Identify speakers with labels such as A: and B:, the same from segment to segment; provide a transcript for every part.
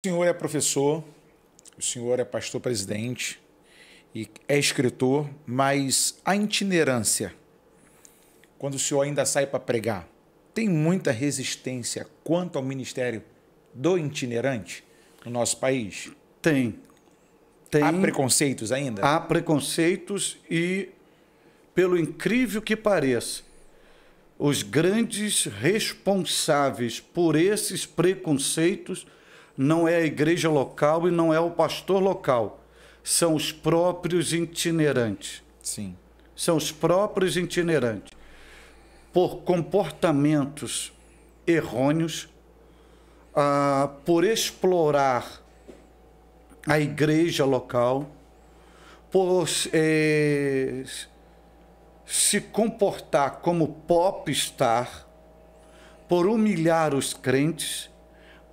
A: O senhor é professor, o senhor é pastor presidente e é escritor, mas a itinerância, quando o senhor ainda sai para pregar, tem muita resistência quanto ao ministério do itinerante
B: no nosso país? Tem. tem. Há preconceitos ainda? Há preconceitos e, pelo incrível que pareça, os grandes responsáveis por esses preconceitos não é a igreja local e não é o pastor local. São os próprios itinerantes. Sim. São os próprios itinerantes. Por comportamentos errôneos, ah, por explorar a igreja local, por eh, se comportar como pop star, por humilhar os crentes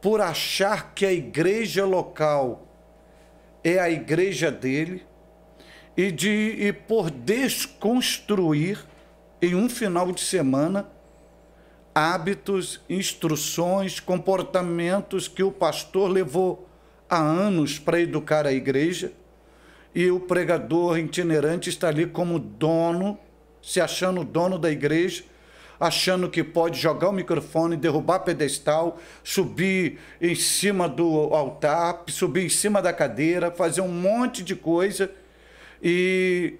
B: por achar que a igreja local é a igreja dele e, de, e por desconstruir em um final de semana hábitos, instruções, comportamentos que o pastor levou há anos para educar a igreja e o pregador itinerante está ali como dono, se achando dono da igreja achando que pode jogar o microfone, derrubar pedestal, subir em cima do altar, subir em cima da cadeira, fazer um monte de coisa. E,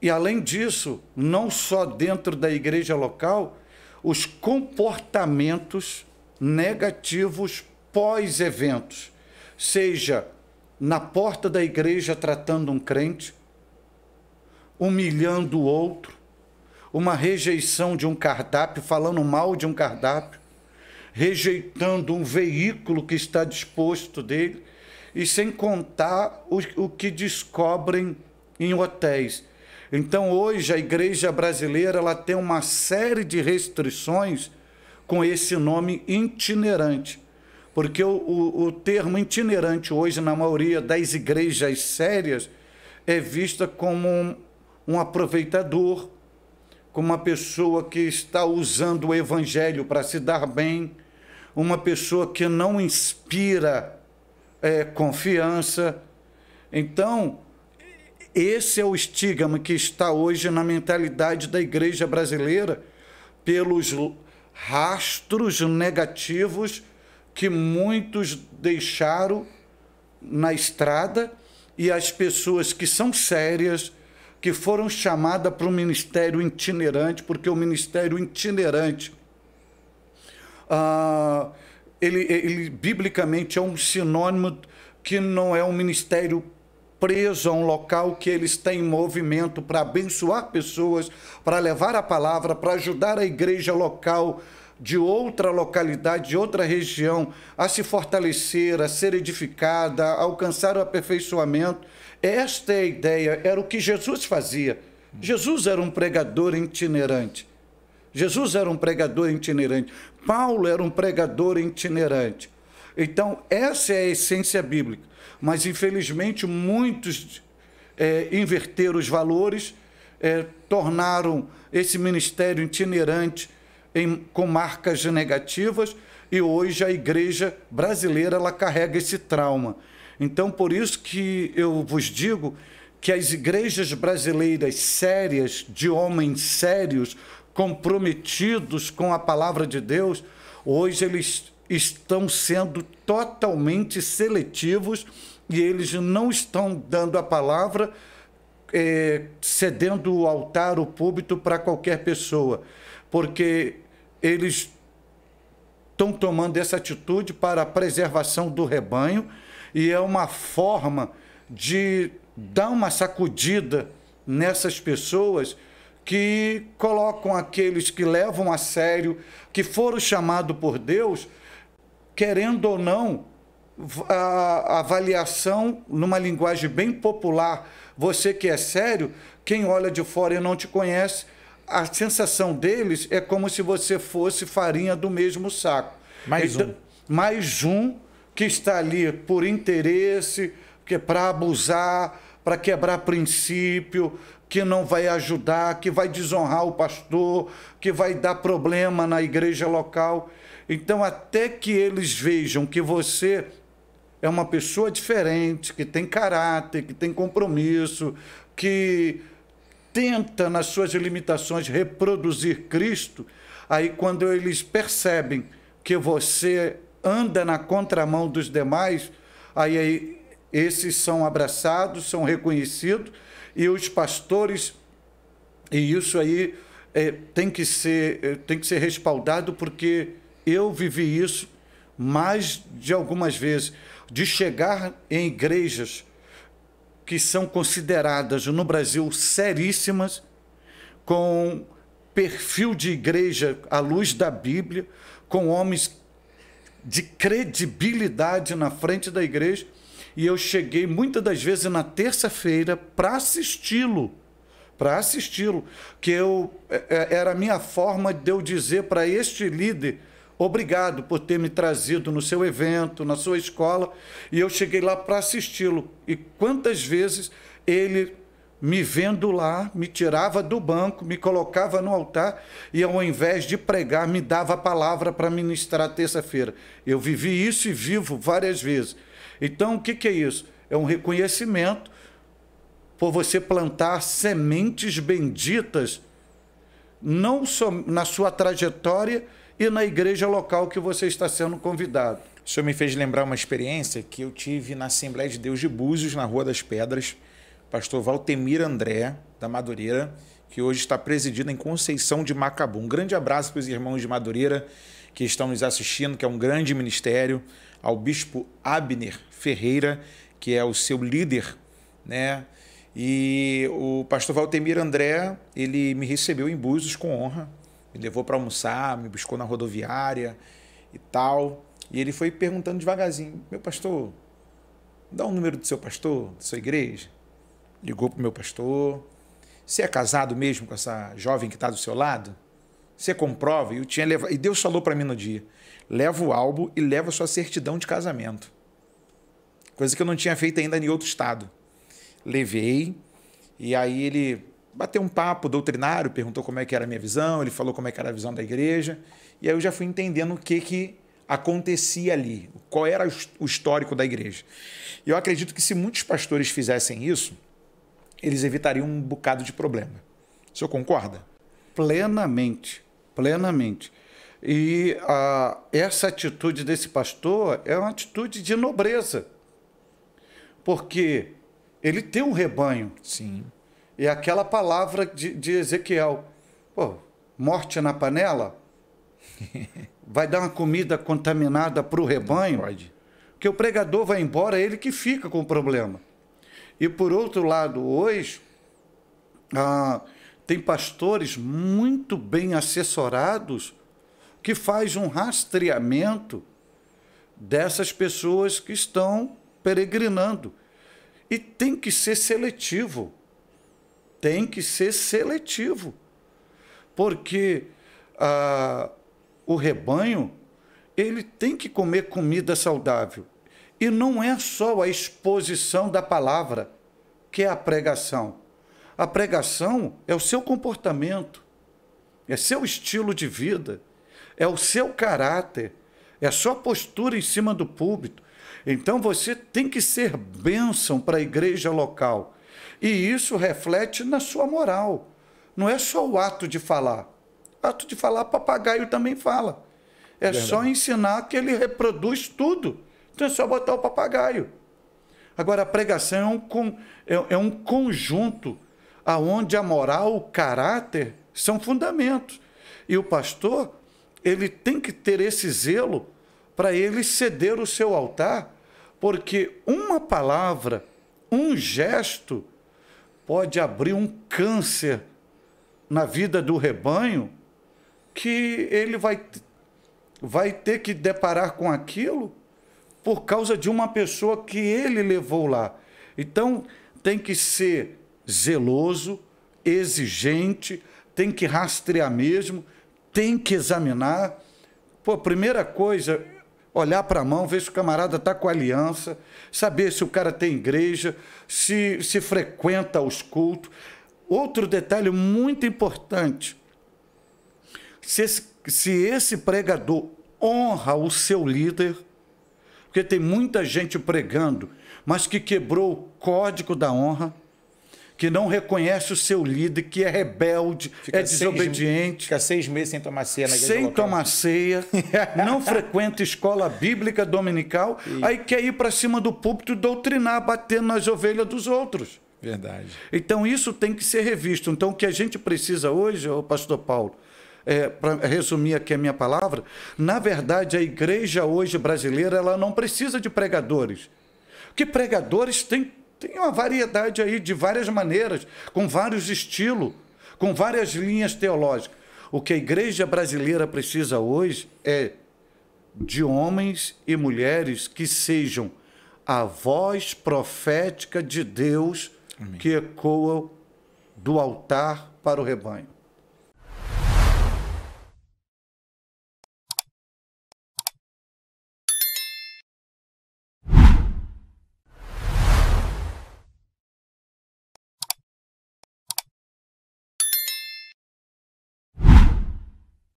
B: e além disso, não só dentro da igreja local, os comportamentos negativos pós-eventos, seja na porta da igreja tratando um crente, humilhando o outro, uma rejeição de um cardápio, falando mal de um cardápio, rejeitando um veículo que está disposto dele, e sem contar o, o que descobrem em hotéis. Então, hoje, a igreja brasileira ela tem uma série de restrições com esse nome itinerante. Porque o, o, o, termo itinerante hoje, na maioria das igrejas sérias, é vista como um, um aproveitador, como uma pessoa que está usando o evangelho para se dar bem, uma pessoa que não inspira é, confiança. Então, esse é o estigma que está hoje na mentalidade da igreja brasileira pelos rastros negativos que muitos deixaram na estrada e as pessoas que são sérias, que foram chamadas para o ministério itinerante, porque o ministério itinerante, ah, ele, ele biblicamente é um sinônimo que não é um ministério preso a um local que eles têm movimento para abençoar pessoas, para levar a palavra, para ajudar a igreja local de outra localidade, de outra região, a se fortalecer, a ser edificada, a alcançar o aperfeiçoamento. Esta é a ideia, era o que Jesus fazia. Jesus era um pregador itinerante. Jesus era um pregador itinerante. Paulo era um pregador itinerante. Então, essa é a essência bíblica. Mas, infelizmente, muitos é, inverteram os valores, é, tornaram esse ministério itinerante em, com marcas negativas e hoje a igreja brasileira ela carrega esse trauma. Então, por isso que eu vos digo que as igrejas brasileiras sérias, de homens sérios, comprometidos com a palavra de Deus, hoje eles estão sendo totalmente seletivos e eles não estão dando a palavra, eh, cedendo o altar, o púlpito para qualquer pessoa porque eles estão tomando essa atitude para a preservação do rebanho e é uma forma de dar uma sacudida nessas pessoas que colocam aqueles que levam a sério, que foram chamados por Deus, querendo ou não, a avaliação numa linguagem bem popular. Você que é sério, quem olha de fora e não te conhece, a sensação deles é como se você fosse farinha do mesmo saco. Mais então, um. Mais um que está ali por interesse, que é para abusar, para quebrar princípio, que não vai ajudar, que vai desonrar o pastor, que vai dar problema na igreja local. Então, até que eles vejam que você é uma pessoa diferente, que tem caráter, que tem compromisso, que tenta, nas suas limitações, reproduzir Cristo, aí quando eles percebem que você anda na contramão dos demais, aí, aí esses são abraçados, são reconhecidos, e os pastores, e isso aí é, tem, que ser, é, tem que ser respaldado, porque eu vivi isso mais de algumas vezes, de chegar em igrejas que são consideradas no Brasil seríssimas, com perfil de igreja à luz da Bíblia, com homens de credibilidade na frente da igreja. E eu cheguei muitas das vezes na terça-feira para assisti-lo, para assisti-lo, que eu é, é, era a minha forma de eu dizer para este líder Obrigado por ter me trazido no seu evento, na sua escola, e eu cheguei lá para assisti-lo. E quantas vezes ele me vendo lá, me tirava do banco, me colocava no altar e, ao invés de pregar, me dava a palavra para ministrar terça-feira. Eu vivi isso e vivo várias vezes. Então, o que, que é isso? É um reconhecimento por você plantar sementes benditas, não só na sua trajetória e na igreja local que você está sendo convidado. O senhor me fez lembrar uma experiência
A: que eu tive na Assembleia de Deus de Búzios, na Rua das Pedras, pastor Valtemir André, da Madureira, que hoje está presidindo em Conceição de Macabu. Um grande abraço para os irmãos de Madureira que estão nos assistindo, que é um grande ministério, ao bispo Abner Ferreira, que é o seu líder, né? E o pastor Valtemir André, ele me recebeu em Búzios com honra, me levou para almoçar, me buscou na rodoviária e tal. E ele foi perguntando devagarzinho: Meu pastor, dá o um número do seu pastor, da sua igreja? Ligou para o meu pastor: Você é casado mesmo com essa jovem que está do seu lado? Você comprova? E, eu tinha levado. e Deus falou para mim no dia: Leva o álbum e leva a sua certidão de casamento. Coisa que eu não tinha feito ainda em outro estado. Levei, e aí ele bateu um papo doutrinário, perguntou como é que era a minha visão, ele falou como é que era a visão da igreja, e aí eu já fui entendendo o que, que acontecia ali, qual era o histórico da igreja. E eu acredito que se muitos pastores fizessem isso, eles evitariam um
B: bocado de problema. O senhor concorda? Plenamente, plenamente. E ah, essa atitude desse pastor é uma atitude de nobreza, porque ele tem um rebanho. Sim é aquela palavra de, de Ezequiel. Pô, morte na panela? Vai dar uma comida contaminada para o rebanho? Não pode. Porque o pregador vai embora, é ele que fica com o problema. E por outro lado, hoje, ah, tem pastores muito bem assessorados que faz um rastreamento dessas pessoas que estão peregrinando. E tem que ser seletivo tem que ser seletivo, porque ah, o rebanho ele tem que comer comida saudável. E não é só a exposição da palavra, que é a pregação. A pregação é o seu comportamento, é seu estilo de vida, é o seu caráter, é a sua postura em cima do púlpito. Então você tem que ser bênção para a igreja local. E isso reflete na sua moral. Não é só o ato de falar. Ato de falar, papagaio também fala. É Verdade. só ensinar que ele reproduz tudo. Então é só botar o papagaio. Agora, a pregação é um, com, é, é um conjunto aonde a moral, o caráter são fundamentos. E o pastor, ele tem que ter esse zelo para ele ceder o seu altar, porque uma palavra, um gesto, pode abrir um câncer na vida do rebanho que ele vai, vai ter que deparar com aquilo por causa de uma pessoa que ele levou lá. Então, tem que ser zeloso, exigente, tem que rastrear mesmo, tem que examinar. Pô, primeira coisa, olhar para a mão, ver se o camarada está com aliança, saber se o cara tem igreja, se, se frequenta os cultos. Outro detalhe muito importante: se esse, se esse pregador honra o seu líder, porque tem muita gente pregando, mas que quebrou o código da honra que não reconhece o seu líder, que é rebelde, fica é desobediente. Seis, fica seis meses sem tomar ceia na igreja Sem local. tomar ceia, não frequenta escola bíblica dominical, aí quer ir para cima do púlpito doutrinar, batendo nas ovelhas dos outros. Verdade. Então isso tem que ser revisto. Então o que a gente precisa hoje, o pastor Paulo, é, para resumir aqui a minha palavra, na verdade a igreja hoje brasileira ela não precisa de pregadores. Que pregadores têm tem uma variedade aí de várias maneiras, com vários estilos, com várias linhas teológicas. O que a igreja brasileira precisa hoje é de homens e mulheres que sejam a voz profética de Deus Amém. que ecoa do altar para o rebanho.